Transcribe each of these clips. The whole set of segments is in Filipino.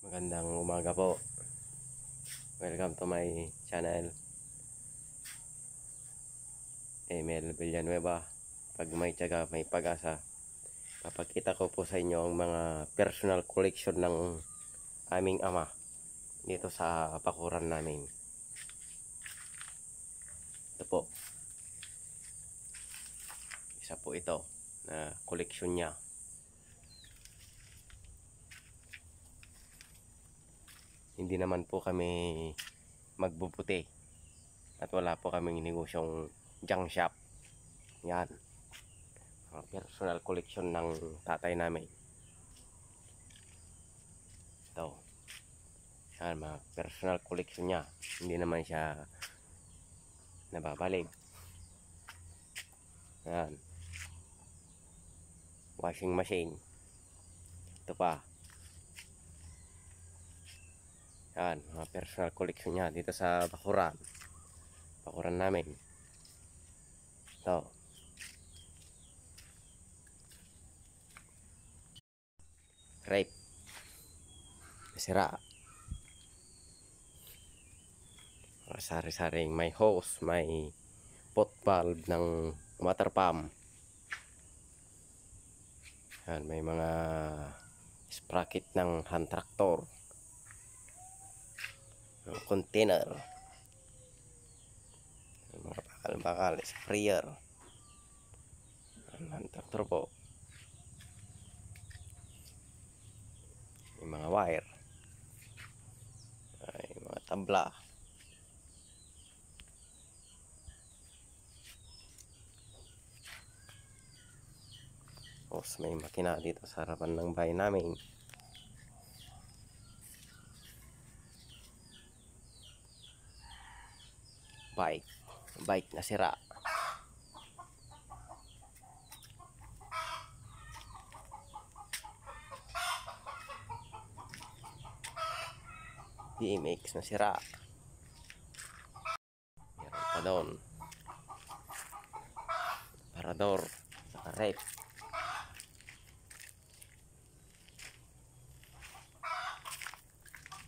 Magandang umaga po. Welcome to my channel. Emel Villanueva. Pag may tiyaga, may pag-asa. Papakita ko po sa inyo ang mga personal collection ng aming ama dito sa pakuran namin. Ito po. Isa po ito na collection niya. hindi naman po kami magbubuti at wala po kaming negosyong junk shop yan personal collection ng tatay namin ito yan mga personal collection niya hindi naman siya nababalik yan washing machine ito pa yan, mga personal collection niya dito sa Bakuran. Bakuran namin. Ito. Grape. Sira. Sari-saring may hose, may pot valve ng water pump. Yan, may mga sprocket ng hand tractor container mga bakal-bakal sprayer ang tractor po yung mga wire ay mga tabla tapos may makina dito sa harapan ng bahay namin bike na sira BMX na sira meron pa doon parador saka rep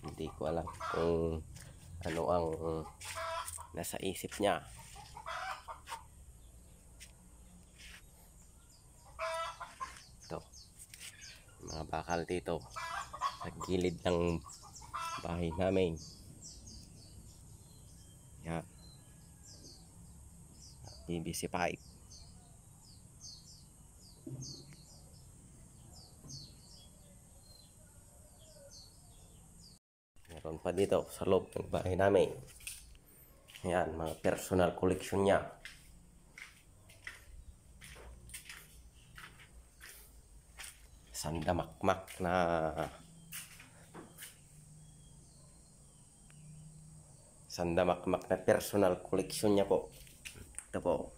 hindi ko alam kung ano ang nasa isip niya bakal dito sa gilid ng bahay namin yan PVC pipe meron pa dito sa loob ng bahay namin yan mga personal collection niya sanda makmak na sanda makmak na personal collection niya po ito po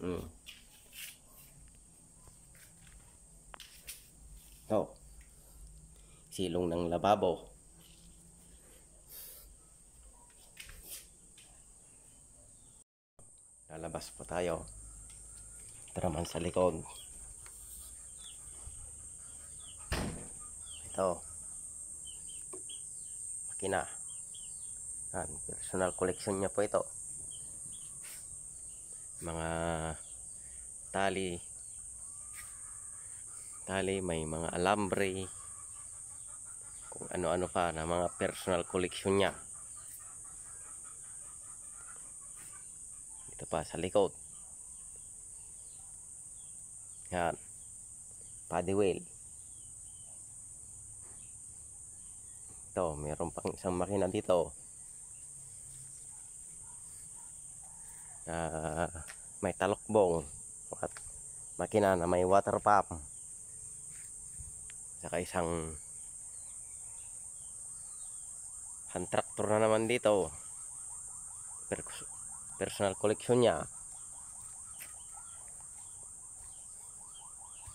mm. ito silong ng lababo lalabas po tayo ito naman sa likod So, makina. Yan, personal collection niya po ito. Mga tali. Tali, may mga alambre. Kung ano-ano pa na mga personal collection niya. ito pa sa likod. Yan. Paddy whale. dito meron pang isang makina dito na uh, may talokbong at makina na may water pump saka isang hand tractor na naman dito personal collection niya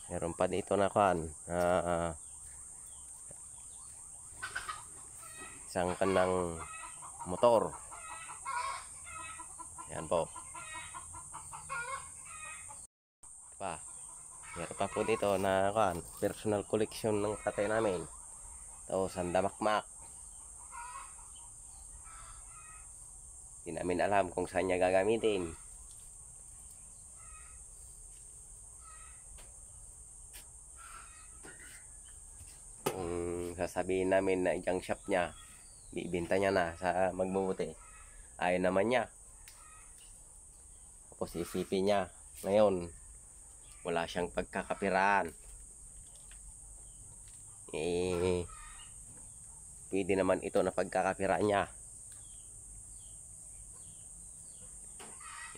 meron pa dito na kan uh, isang kanang motor yan po pa meron pa po dito na kan, personal collection ng tatay namin ito sandamakmak hindi namin alam kung saan niya gagamitin kung sasabihin namin na iyang shop niya Bibinta niya na sa magbubuti. Ayaw naman niya. Tapos isipin niya, ngayon, wala siyang pagkakapiraan Eh, pwede naman ito na pagkakapiraan niya.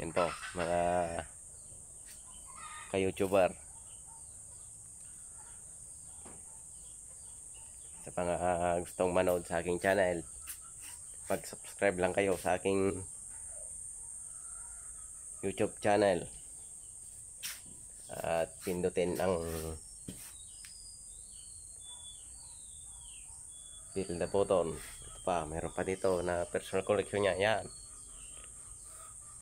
Yan po, mga ka-YouTuber. sa mga uh, gustong manood sa aking channel pag subscribe lang kayo sa aking youtube channel at pindutin ang build the button ito pa meron pa dito na personal collection niya yan